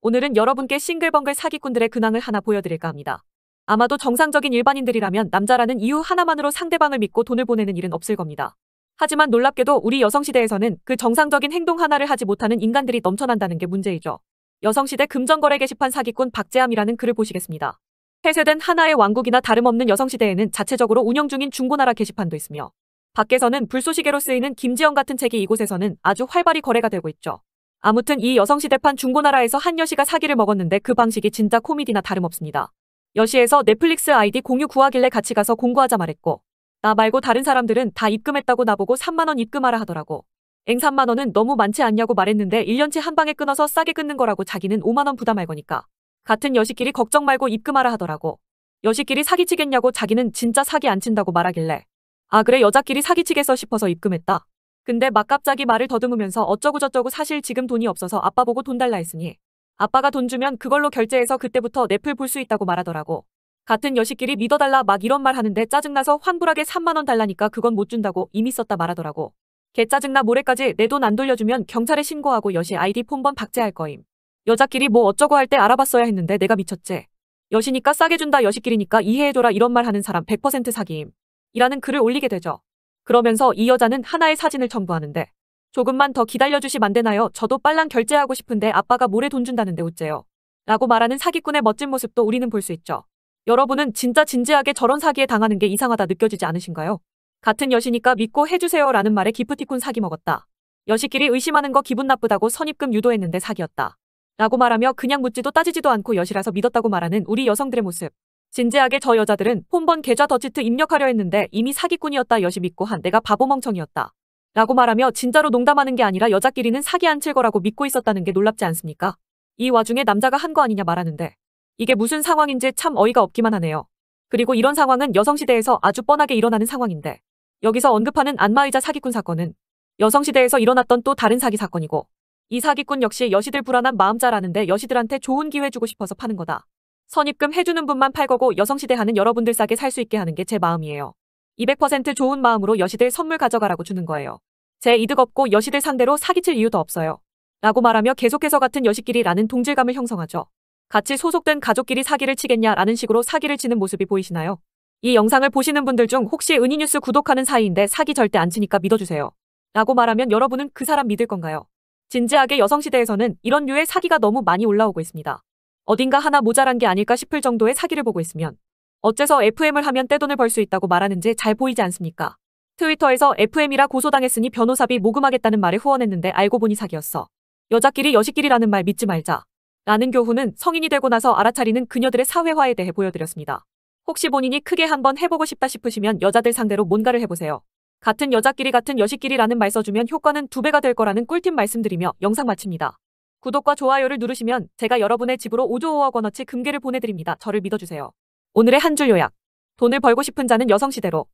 오늘은 여러분께 싱글벙글 사기꾼들의 근황을 하나 보여드릴까 합니다. 아마도 정상적인 일반인들이라면 남자라는 이유 하나만으로 상대방을 믿고 돈을 보내는 일은 없을 겁니다. 하지만 놀랍게도 우리 여성시대에서는 그 정상적인 행동 하나를 하지 못하는 인간들이 넘쳐난다는 게 문제이죠. 여성시대 금전거래 게시판 사기꾼 박재함이라는 글을 보시겠습니다. 폐쇄된 하나의 왕국이나 다름없는 여성시대에는 자체적으로 운영 중인 중고나라 게시판도 있으며 밖에서는 불쏘시개로 쓰이는 김지영 같은 책이 이곳에서는 아주 활발히 거래가 되고 있죠. 아무튼 이 여성시대판 중고나라에서 한 여시가 사기를 먹었는데 그 방식이 진짜 코미디나 다름없습니다. 여시에서 넷플릭스 아이디 공유 구하길래 같이 가서 공구하자 말했고 나 말고 다른 사람들은 다 입금했다고 나보고 3만원 입금하라 하더라고. 앵 3만원은 너무 많지 않냐고 말했는데 1년치 한 방에 끊어서 싸게 끊는 거라고 자기는 5만원 부담할 거니까. 같은 여시끼리 걱정 말고 입금하라 하더라고. 여시끼리 사기치겠냐고 자기는 진짜 사기 안 친다고 말하길래. 아 그래 여자끼리 사기치겠어 싶어서 입금했다. 근데 막 갑자기 말을 더듬으면서 어쩌고저쩌고 사실 지금 돈이 없어서 아빠 보고 돈 달라 했으니 아빠가 돈 주면 그걸로 결제해서 그때부터 넷플 볼 수 있다고 말하더라고. 같은 여식끼리 믿어달라 막 이런 말 하는데 짜증나서 환불하게 3만원 달라니까 그건 못 준다고 이미 썼다 말하더라고. 개 짜증나 모레까지 내 돈 안 돌려주면 경찰에 신고하고 여시 아이디 폰번 박제할 거임. 여자끼리 뭐 어쩌고 할 때 알아봤어야 했는데 내가 미쳤지. 여시니까 싸게 준다 여시끼리니까 이해해줘라 이런 말 하는 사람 100% 사기임. 이라는 글을 올리게 되죠. 그러면서 이 여자는 하나의 사진을 첨부하는데 조금만 더 기다려주시면 안 되나요? 저도 빨랑 결제하고 싶은데 아빠가 모레 돈 준다는데 어째요? 라고 말하는 사기꾼의 멋진 모습도 우리는 볼 수 있죠. 여러분은 진짜 진지하게 저런 사기에 당하는 게 이상하다 느껴지지 않으신가요? 같은 여시니까 믿고 해주세요 라는 말에 기프티콘 사기 먹었다. 여시끼리 의심하는 거 기분 나쁘다고 선입금 유도했는데 사기였다. 라고 말하며 그냥 묻지도 따지지도 않고 여시라서 믿었다고 말하는 우리 여성들의 모습. 진지하게 저 여자들은 폰번 계좌 더치트 입력하려 했는데 이미 사기꾼이었다 여시 믿고 한 내가 바보멍청이었다. 라고 말하며 진짜로 농담하는 게 아니라 여자끼리는 사기 안 칠 거라고 믿고 있었다는 게 놀랍지 않습니까? 이 와중에 남자가 한 거 아니냐 말하는데 이게 무슨 상황인지 참 어이가 없기만 하네요. 그리고 이런 상황은 여성시대에서 아주 뻔하게 일어나는 상황인데 여기서 언급하는 안마의자 사기꾼 사건은 여성시대에서 일어났던 또 다른 사기 사건이고 이 사기꾼 역시 여시들 불안한 마음자라는데 여시들한테 좋은 기회 주고 싶어서 파는 거다. 선입금 해주는 분만 팔 거고 여성시대 하는 여러분들 싸게 살 수 있게 하는 게 제 마음이에요. 200% 좋은 마음으로 여시들 선물 가져가라고 주는 거예요. 제 이득 없고 여시들 상대로 사기칠 이유도 없어요. 라고 말하며 계속해서 같은 여시끼리라는 동질감을 형성하죠. 같이 소속된 가족끼리 사기를 치겠냐라는 식으로 사기를 치는 모습이 보이시나요? 이 영상을 보시는 분들 중 혹시 은희뉴스 구독하는 사이인데 사기 절대 안 치니까 믿어주세요. 라고 말하면 여러분은 그 사람 믿을 건가요? 진지하게 여성시대에서는 이런 류의 사기가 너무 많이 올라오고 있습니다. 어딘가 하나 모자란 게 아닐까 싶을 정도의 사기를 보고 있으면 어째서 FM을 하면 떼돈을 벌 수 있다고 말하는지 잘 보이지 않습니까? 트위터에서 FM이라 고소당했으니 변호사비 모금하겠다는 말에 후원했는데 알고 보니 사기였어. 여자끼리 여식끼리라는 말 믿지 말자. 라는 교훈은 성인이 되고 나서 알아차리는 그녀들의 사회화에 대해 보여드렸습니다. 혹시 본인이 크게 한번 해보고 싶다 싶으시면 여자들 상대로 뭔가를 해보세요. 같은 여자끼리 같은 여식끼리라는 말 써주면 효과는 두 배가 될 거라는 꿀팁 말씀드리며 영상 마칩니다. 구독과 좋아요를 누르시면 제가 여러분의 집으로 5조 5억 원어치 금괴를 보내드립니다. 저를 믿어주세요. 오늘의 한 줄 요약. 돈을 벌고 싶은 자는 여성시대로